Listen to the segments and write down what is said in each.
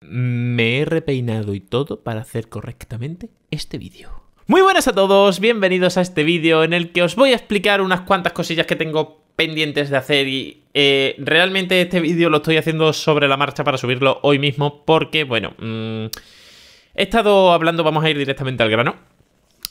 Me he repeinado y todo para hacer correctamente este vídeo. Muy buenas a todos, bienvenidos a este vídeo en el que os voy a explicar unas cuantas cosillas que tengo pendientes de hacer y eh, realmente este vídeo lo estoy haciendo sobre la marcha para subirlo hoy mismo porque, bueno, mm, he estado hablando, vamos a ir directamente al grano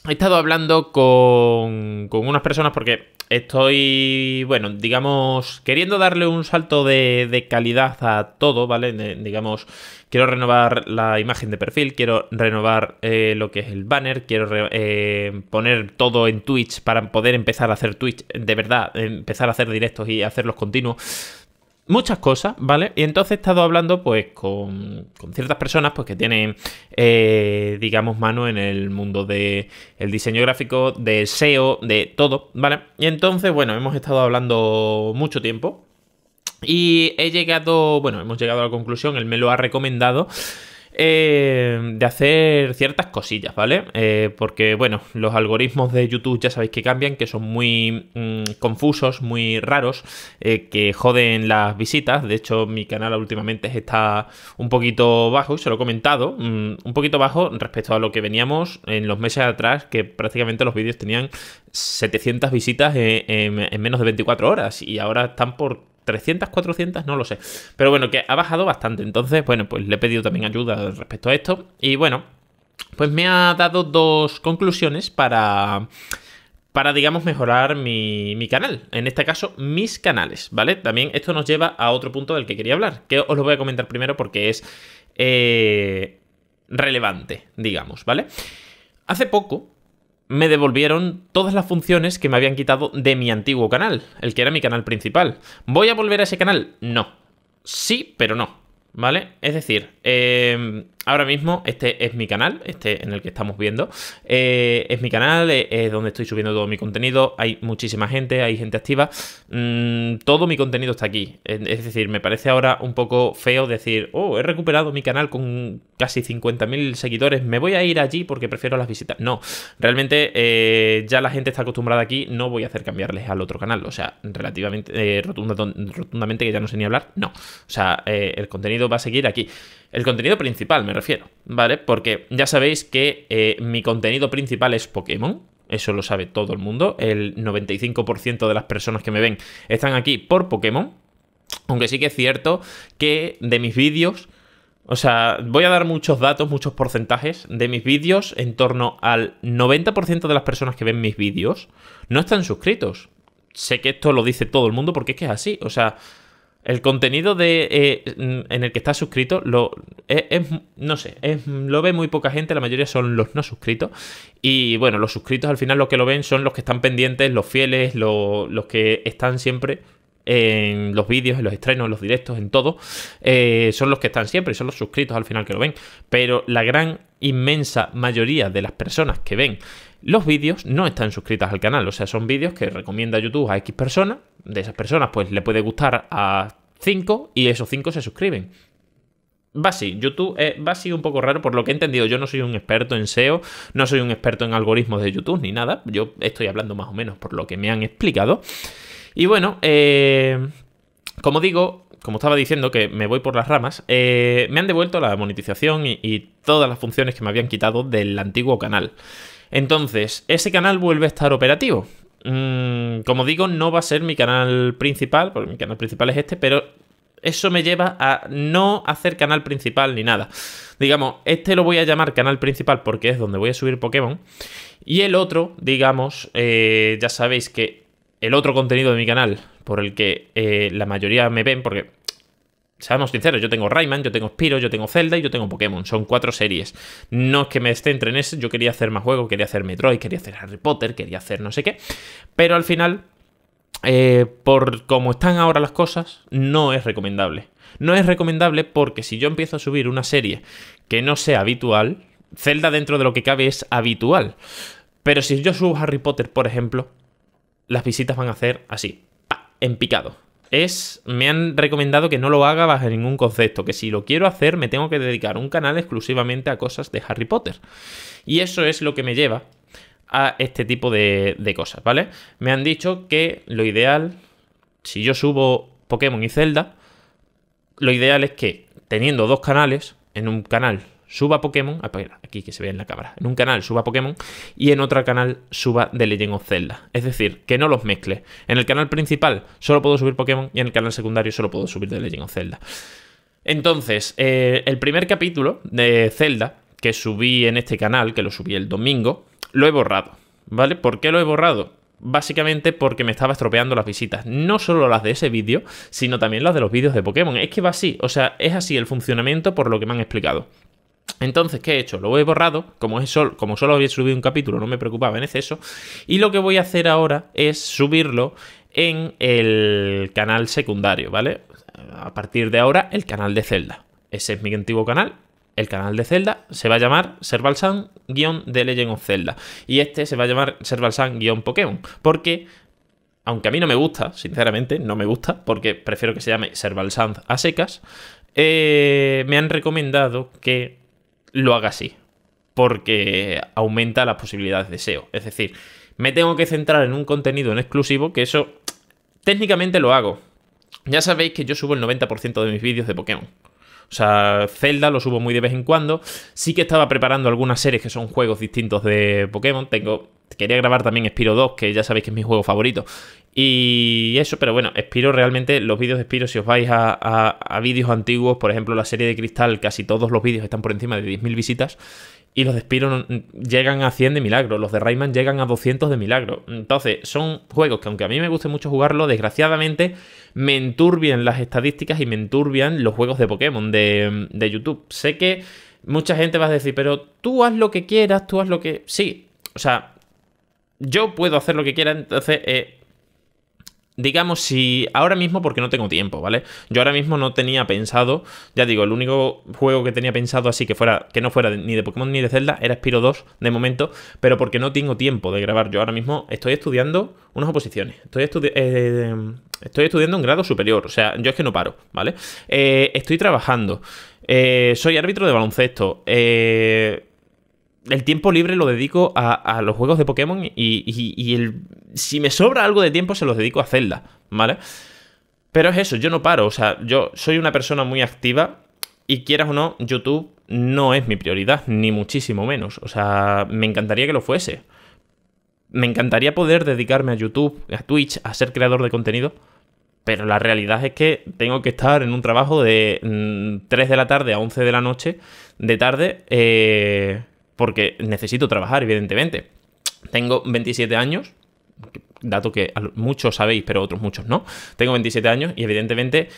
he estado hablando con, con unas personas porque estoy, bueno, digamos, queriendo darle un salto de, calidad a todo, ¿vale? digamos, quiero renovar la imagen de perfil, quiero renovar eh, lo que es el banner, quiero eh, poner todo en Twitch para poder empezar a hacer Twitch, de verdad, empezar a hacer directos y hacerlos continuos muchas cosas, ¿vale? Y entonces he estado hablando pues con, con ciertas personas pues que tienen, eh, digamos, mano en el mundo del el diseño gráfico, de SEO, de todo, ¿vale? Y entonces, bueno, hemos estado hablando mucho tiempo y he llegado, bueno, hemos llegado a la conclusión, él me lo ha recomendado. Eh, de hacer ciertas cosillas, ¿vale? Eh, porque, bueno, los algoritmos de YouTube ya sabéis que cambian, que son muy mm, confusos, muy raros, eh, que joden las visitas. De hecho, mi canal últimamente está un poquito bajo, y se lo he comentado, mm, un poquito bajo respecto a lo que veníamos en los meses atrás, que prácticamente los vídeos tenían 700 visitas en menos de 24 horas y ahora están por 300, 400, no lo sé. Pero bueno, que ha bajado bastante. Entonces, bueno, pues le he pedido también ayuda respecto a esto. Y bueno, pues me ha dado dos conclusiones para para, digamos, mejorar mi, mi, canal. En este caso, mis canales, ¿vale? También esto nos lleva a otro punto del que quería hablar, que os lo voy a comentar primero porque es eh, relevante, digamos, ¿vale? Hace poco me devolvieron todas las funciones que me habían quitado de mi antiguo canal, el que era mi canal principal. ¿Voy a volver a ese canal? No. Sí, pero no. ¿Vale? Es decir, eh, ahora mismo este es mi canal, este en el que estamos viendo. Eh, es mi canal, eh, es, donde estoy subiendo todo mi contenido. Hay muchísima gente, hay gente activa. Mm, todo mi contenido está aquí. Es decir, me parece ahora un poco feo decir, oh, he recuperado mi canal con casi 50.000 seguidores, me voy a ir allí porque prefiero las visitas. No, realmente eh, ya la gente está acostumbrada aquí, no voy a hacer cambiarles al otro canal. O sea, relativamente, rotundamente que ya no sé ni hablar, no. O sea, el contenido va a seguir aquí. El contenido principal, me refiero, ¿vale? Porque ya sabéis que eh, mi contenido principal es Pokémon. Eso lo sabe todo el mundo. El 95% de las personas que me ven están aquí por Pokémon. Aunque sí que es cierto que de mis vídeos, o sea, voy a dar muchos datos, muchos porcentajes de mis vídeos. En torno al 90% de las personas que ven mis vídeos no están suscritos. Sé que esto lo dice todo el mundo porque es que es así. O sea, el contenido de, eh, en el que está suscrito, lo, es, no sé, es, lo ve muy poca gente, la mayoría son los no suscritos. Y bueno, los suscritos al final los que lo ven son los que están pendientes, los fieles, los que están siempre en los vídeos, en los estrenos, en los directos, en todo. Eh, son los que están siempre y son los suscritos al final que lo ven. Pero la gran inmensa mayoría de las personas que ven los vídeos no están suscritas al canal, o sea, son vídeos que recomienda YouTube a X personas, de esas personas pues le puede gustar a 5 y esos 5 se suscriben. Va así, YouTube es va así un poco raro por lo que he entendido. Yo no soy un experto en SEO, no soy un experto en algoritmos de YouTube ni nada. Yo estoy hablando más o menos por lo que me han explicado. Y bueno, eh, como digo, como estaba diciendo que me voy por las ramas, eh, me han devuelto la monetización y, y, todas las funciones que me habían quitado del antiguo canal. Entonces, ese canal vuelve a estar operativo. Mm, como digo, no va a ser mi canal principal, porque mi canal principal es este, pero eso me lleva a no hacer canal principal ni nada. Digamos, este lo voy a llamar canal principal porque es donde voy a subir Pokémon. Y el otro, digamos, eh, ya sabéis que el otro contenido de mi canal por el que eh, la mayoría me ven, porque seamos sinceros, yo tengo Rayman, yo tengo Spiro, yo tengo Zelda y yo tengo Pokémon. Son cuatro series. No es que me centre en eso, yo quería hacer más juegos, quería hacer Metroid, quería hacer Harry Potter, quería hacer no sé qué. Pero al final, eh, por como están ahora las cosas, no es recomendable. No es recomendable porque si yo empiezo a subir una serie que no sea habitual, Zelda dentro de lo que cabe es habitual. Pero si yo subo Harry Potter, por ejemplo, las visitas van a hacer así, en picado me han recomendado que no lo haga bajo ningún concepto, que si lo quiero hacer me tengo que dedicar un canal exclusivamente a cosas de Harry Potter. Y eso es lo que me lleva a este tipo de, de cosas, ¿vale? Me han dicho que lo ideal, si yo subo Pokémon y Zelda, lo ideal es que teniendo dos canales, en un canal suba Pokémon, ah, aquí que se ve en la cámara, en un canal suba Pokémon y en otro canal suba The Legend of Zelda. Es decir, que no los mezcle. En el canal principal solo puedo subir Pokémon y en el canal secundario solo puedo subir The Legend of Zelda. Entonces, eh, el primer capítulo de Zelda que subí en este canal, que lo subí el domingo, lo he borrado. ¿Vale? ¿Por qué lo he borrado? Básicamente porque me estaba estropeando las visitas. No solo las de ese vídeo, sino también las de los vídeos de Pokémon. Es que va así, o sea, es así el funcionamiento por lo que me han explicado. Entonces, ¿qué he hecho? Lo he borrado, como, como solo había subido un capítulo, no me preocupaba en exceso. Y lo que voy a hacer ahora es subirlo en el canal secundario, ¿vale? A partir de ahora, el canal de Zelda. Ese es mi antiguo canal, el canal de Zelda se va a llamar servalsan de Legend of Zelda. Y este se va a llamar Servalsan-Pokémon. Porque, aunque a mí no me gusta, sinceramente, no me gusta, porque prefiero que se llame Servalsan a secas, eh, me han recomendado que lo haga así, porque aumenta las posibilidades de SEO. Es decir, me tengo que centrar en un contenido en exclusivo, que eso técnicamente lo hago. Ya sabéis que yo subo el 90% de mis vídeos de Pokémon. O sea, Zelda lo subo muy de vez en cuando. Sí que estaba preparando algunas series que son juegos distintos de Pokémon. Tengo Quería grabar también Spiro 2, que ya sabéis que es mi juego favorito. Y eso, pero bueno, Spiro realmente, los vídeos de Spiro, si os vais a, vídeos antiguos, por ejemplo, la serie de Cristal, casi todos los vídeos están por encima de 10.000 visitas. Y los de Spiro llegan a 100 de milagro, los de Rayman llegan a 200 de milagro. Entonces, son juegos que aunque a mí me guste mucho jugarlo, desgraciadamente me enturbian las estadísticas y me enturbian los juegos de Pokémon de, de YouTube. Sé que mucha gente va a decir, pero tú haz lo que quieras, tú haz lo que... Sí, o sea, yo puedo hacer lo que quiera, entonces... Eh, digamos, si ahora mismo, porque no tengo tiempo, ¿vale? Yo ahora mismo no tenía pensado, ya digo, el único juego que tenía pensado así que fuera, que no fuera ni de Pokémon ni de Zelda era Spiro 2 de momento, pero porque no tengo tiempo de grabar. Yo ahora mismo estoy estudiando unas oposiciones, estoy, eh, estoy estudiando un grado superior, o sea, yo es que no paro, ¿vale? Eh, estoy trabajando, soy árbitro de baloncesto, eh el tiempo libre lo dedico a, los juegos de Pokémon y, el, si me sobra algo de tiempo se los dedico a Zelda, ¿vale? Pero es eso, yo no paro, o sea, yo soy una persona muy activa y quieras o no, YouTube no es mi prioridad, ni muchísimo menos, o sea, me encantaría que lo fuese. Me encantaría poder dedicarme a YouTube, a Twitch, a ser creador de contenido, pero la realidad es que tengo que estar en un trabajo de 3 mm, de la tarde a 11 de la noche, de tarde, eh, porque necesito trabajar, evidentemente. Tengo 27 años, dato que muchos sabéis, pero otros muchos no. Tengo 27 años y evidentemente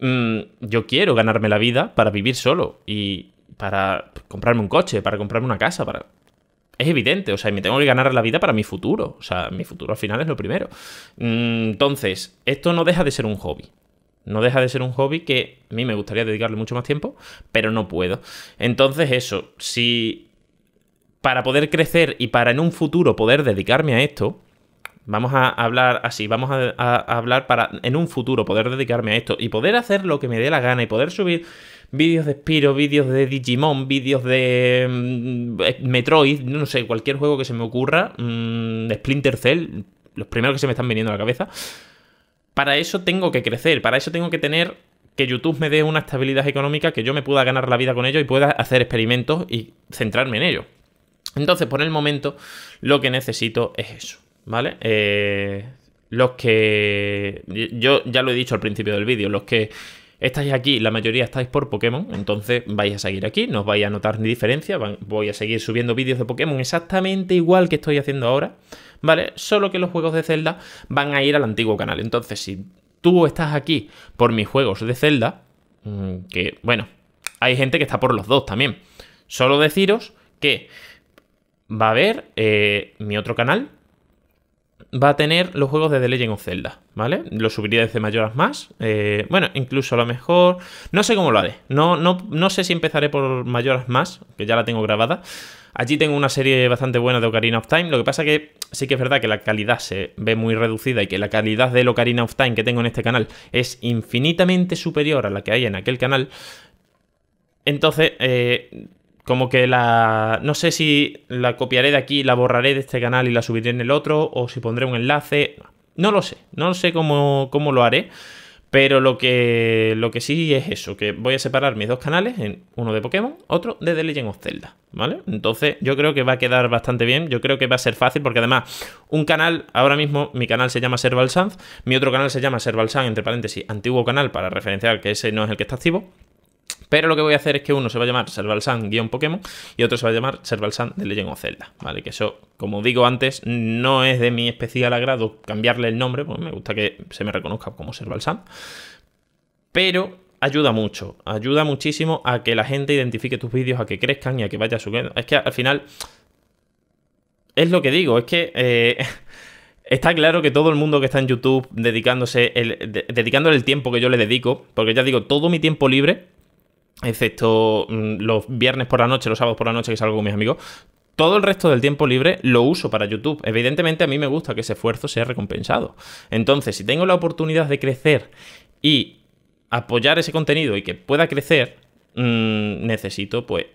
mm, yo quiero ganarme la vida para vivir solo y para comprarme un coche, para comprarme una casa, para... Es evidente, o sea, me tengo que ganar la vida para mi futuro. O sea, mi futuro al final es lo primero. Mm, entonces, esto no deja de ser un hobby. No deja de ser un hobby que a mí me gustaría dedicarle mucho más tiempo, pero no puedo. Entonces, eso, si para poder crecer y para en un futuro poder dedicarme a esto, vamos a hablar así, vamos a, hablar para en un futuro poder dedicarme a esto y poder hacer lo que me dé la gana y poder subir vídeos de Spiro, vídeos de Digimon, vídeos de mm, eh, Metroid, no sé, cualquier juego que se me ocurra, mm, Splinter Cell, los primeros que se me están viniendo a la cabeza. Para eso tengo que crecer, para eso tengo que tener que YouTube me dé una estabilidad económica, que yo me pueda ganar la vida con ello y pueda hacer experimentos y centrarme en ello. Entonces, por el momento, lo que necesito es eso, ¿vale? Eh, los que... Yo ya lo he dicho al principio del vídeo, los que estáis aquí, la mayoría estáis por Pokémon, entonces vais a seguir aquí, no os vais a notar ni diferencia, voy a seguir subiendo vídeos de Pokémon exactamente igual que estoy haciendo ahora, ¿vale? Solo que los juegos de Zelda van a ir al antiguo canal, entonces si tú estás aquí por mis juegos de Zelda, mm, que bueno, hay gente que está por los dos también, solo deciros que va a ver eh, mi otro canal. Va a tener los juegos de The Legend of Zelda, ¿vale? Lo subiría desde mayoras más. Eh, bueno, incluso a lo mejor. No sé cómo lo haré. No, no, no sé si empezaré por mayoras más, que ya la tengo grabada. Allí tengo una serie bastante buena de Ocarina of Time. Lo que pasa que sí que es verdad que la calidad se ve muy reducida y que la calidad del Ocarina of Time que tengo en este canal es infinitamente superior a la que hay en aquel canal. Entonces, eh, como que la... No sé si la copiaré de aquí, la borraré de este canal y la subiré en el otro, o si pondré un enlace. No lo sé, no sé cómo, cómo lo haré. Pero lo que, lo que sí es eso, que voy a separar mis dos canales, en uno de Pokémon, otro de The Legend of Zelda, ¿vale? Entonces yo creo que va a quedar bastante bien, yo creo que va a ser fácil, porque además un canal, ahora mismo mi canal se llama Servalsanz, mi otro canal se llama Servalsanz, entre paréntesis, antiguo canal para referenciar que ese no es el que está activo, pero lo que voy a hacer es que uno se va a llamar Servalsan-Pokémon y otro se va a llamar Servalsan de Legend of Zelda, ¿vale? Que eso, como digo antes, no es de mi especial agrado cambiarle el nombre, pues me gusta que se me reconozca como Servalsan. Pero ayuda mucho, ayuda muchísimo a que la gente identifique tus vídeos, a que crezcan y a que vaya subiendo. Es que al final, es lo que digo, es que... Eh, está claro que todo el mundo que está en YouTube dedicándose el, dedicándole el tiempo que yo le dedico, porque ya digo, todo mi tiempo libre excepto mm, los viernes por la noche, los sábados por la noche que salgo con mis amigos, todo el resto del tiempo libre lo uso para YouTube. Evidentemente a mí me gusta que ese esfuerzo sea recompensado. Entonces, si tengo la oportunidad de crecer y apoyar ese contenido y que pueda crecer, mm, necesito pues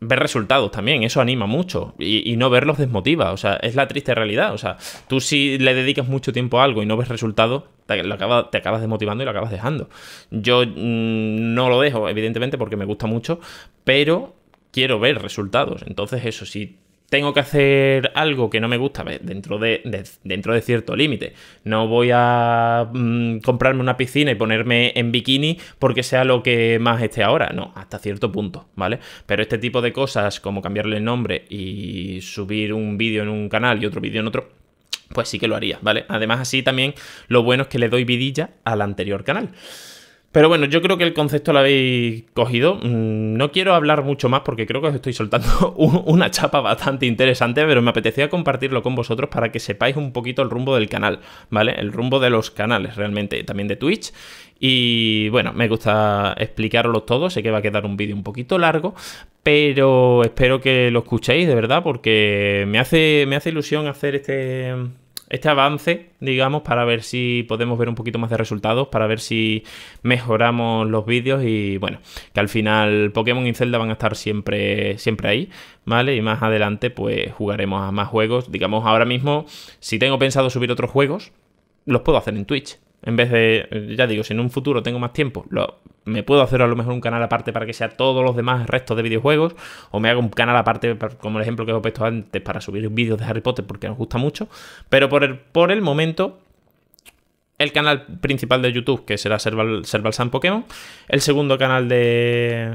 ver resultados también, eso anima mucho y, no verlos desmotiva, o sea, es la triste realidad, o sea, tú si le dedicas mucho tiempo a algo y no ves resultados, te, te acabas desmotivando y lo acabas dejando. Yo mm, no lo dejo, evidentemente, porque me gusta mucho, pero quiero ver resultados, entonces eso, sí tengo que hacer algo que no me gusta dentro de, dentro de cierto límite. No voy a mm, comprarme una piscina y ponerme en bikini porque sea lo que más esté ahora. No, hasta cierto punto, ¿vale? Pero este tipo de cosas como cambiarle el nombre y subir un vídeo en un canal y otro vídeo en otro, pues sí que lo haría, ¿vale? Además así también lo bueno es que le doy vidilla al anterior canal. Pero bueno, yo creo que el concepto lo habéis cogido. Mm, no quiero hablar mucho más porque creo que os estoy soltando una chapa bastante interesante, pero me apetecía compartirlo con vosotros para que sepáis un poquito el rumbo del canal, ¿vale? El rumbo de los canales realmente, también de Twitch. Y bueno, me gusta explicarlo todo, sé que va a quedar un vídeo un poquito largo, pero espero que lo escuchéis de verdad porque me hace, me hace ilusión hacer este este avance, digamos, para ver si podemos ver un poquito más de resultados, para ver si mejoramos los vídeos y bueno, que al final Pokémon y Zelda van a estar siempre, siempre ahí, ¿vale? Y más adelante pues jugaremos a más juegos. Digamos, ahora mismo, si tengo pensado subir otros juegos, los puedo hacer en Twitch, en vez de, ya digo, si en un futuro tengo más tiempo, lo, me puedo hacer a lo mejor un canal aparte para que sea todos los demás restos de videojuegos, o me hago un canal aparte, como el ejemplo que os he puesto antes, para subir vídeos de Harry Potter porque nos gusta mucho, pero por el, por el momento el canal principal de YouTube, que será Servalsan Pokémon. El segundo canal de,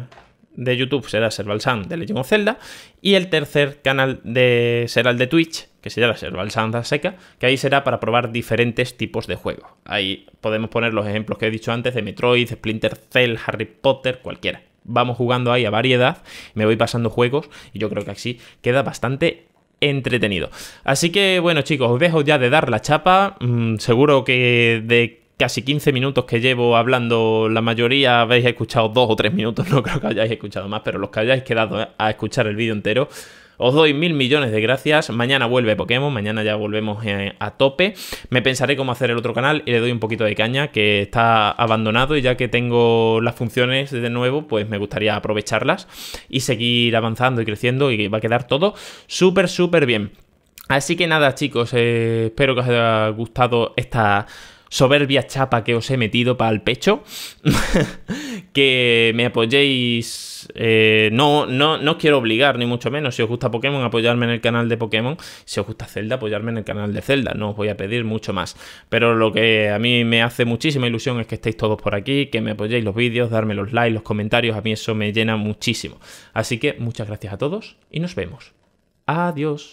de YouTube será Servalsan de Legend of Zelda. Y el tercer canal de, será el de Twitch, que sería la balsanza Seca, que ahí será para probar diferentes tipos de juegos. Ahí podemos poner los ejemplos que he dicho antes de Metroid, Splinter Cell, Harry Potter, cualquiera. Vamos jugando ahí a variedad, me voy pasando juegos y yo creo que así queda bastante entretenido. Así que bueno chicos, os dejo ya de dar la chapa, mm, seguro que de casi 15 minutos que llevo hablando, la mayoría habéis escuchado 2 o 3 minutos, no creo que hayáis escuchado más, pero los que hayáis quedado a escuchar el vídeo entero, os doy mil millones de gracias. Mañana vuelve Pokémon, mañana ya volvemos eh, a tope. Me pensaré cómo hacer el otro canal y le doy un poquito de caña que está abandonado y ya que tengo las funciones de nuevo, pues me gustaría aprovecharlas y seguir avanzando y creciendo y va a quedar todo súper, súper bien. Así que nada chicos, eh, espero que os haya gustado esta soberbia chapa que os he metido para el pecho, que me apoyéis. Eh, no, no, no quiero obligar, ni mucho menos. Si os gusta Pokémon, apoyarme en el canal de Pokémon. Si os gusta Zelda, apoyarme en el canal de Zelda. No os voy a pedir mucho más. Pero lo que a mí me hace muchísima ilusión es que estéis todos por aquí, que me apoyéis los vídeos, darme los likes, los comentarios. A mí eso me llena muchísimo. Así que muchas gracias a todos y nos vemos. Adiós.